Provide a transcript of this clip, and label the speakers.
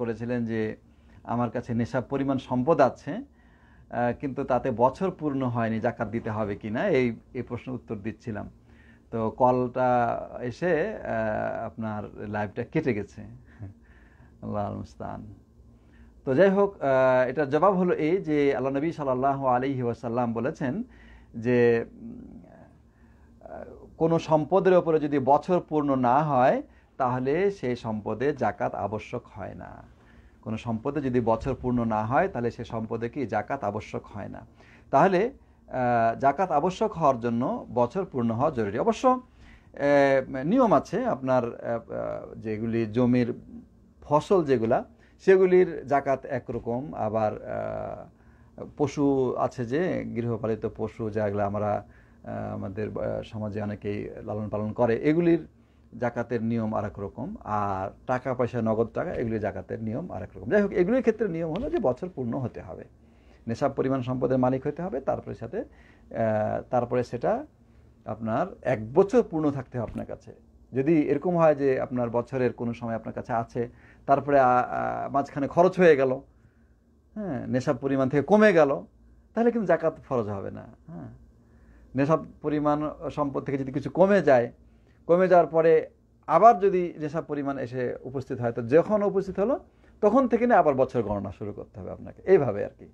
Speaker 1: করেছিলেন যে আমার কাছে নেশা পরিমাণ সম্পদ আছে কিন্তু তাতে বছর পূর্ণ হয়নি জাকাত দিতে হবে কি না এই এই প্রশ্ন উত্তর দিচ্ছিলাম তো কলটা এসে আপনার লাইভটা কেটে গেছে তো যাই হোক এটার জবাব হলো এই যে আল্লাহ নবী সাল্লাহ আলি ওয়াসাল্লাম বলেছেন যে কোনো সম্পদের ওপরে যদি বছর পূর্ণ না হয় তাহলে সেই সম্পদে জাকাত আবশ্যক হয় না কোনো সম্পদে যদি বছর পূর্ণ না হয় তাহলে সে সম্পদে কি জাকাত আবশ্যক হয় না তাহলে জাকাত আবশ্যক হওয়ার জন্য বছর পূর্ণ হওয়া জরুরি অবশ্য নিয়ম আছে আপনার যেগুলি জমির ফসল যেগুলা সেগুলির জাকাত একরকম আবার পশু আছে যে গৃহপালিত পশু যেগুলো আমরা আমাদের সমাজে অনেকেই লালন পালন করে এগুলির জাকাতের নিয়ম আর রকম আর টাকা পয়সা নগদ টাকা এগুলি জাকাতের নিয়ম আরেক রকম যাই হোক এগুলির ক্ষেত্রে নিয়ম হলো যে বছর পূর্ণ হতে হবে নেশাব পরিমাণ সম্পদের মালিক হতে হবে তারপরে সাথে তারপরে সেটা আপনার এক বছর পূর্ণ থাকতে হবে আপনার কাছে যদি এরকম হয় যে আপনার বছরের কোনো সময় আপনার কাছে আছে তারপরে মাঝখানে খরচ হয়ে গেল হ্যাঁ নেশাব পরিমাণ থেকে কমে গেল তাহলে কিন্তু জাকাত ফরজ হবে না হ্যাঁ নেশাব পরিমাণ সম্পদ থেকে যদি কিছু কমে যায় কমে যাওয়ার পরে আবার যদি যেসব পরিমাণ এসে উপস্থিত হয় তো যখন উপস্থিত হলো তখন থেকে না আবার বছর গণনা শুরু করতে হবে আপনাকে এইভাবে আর কি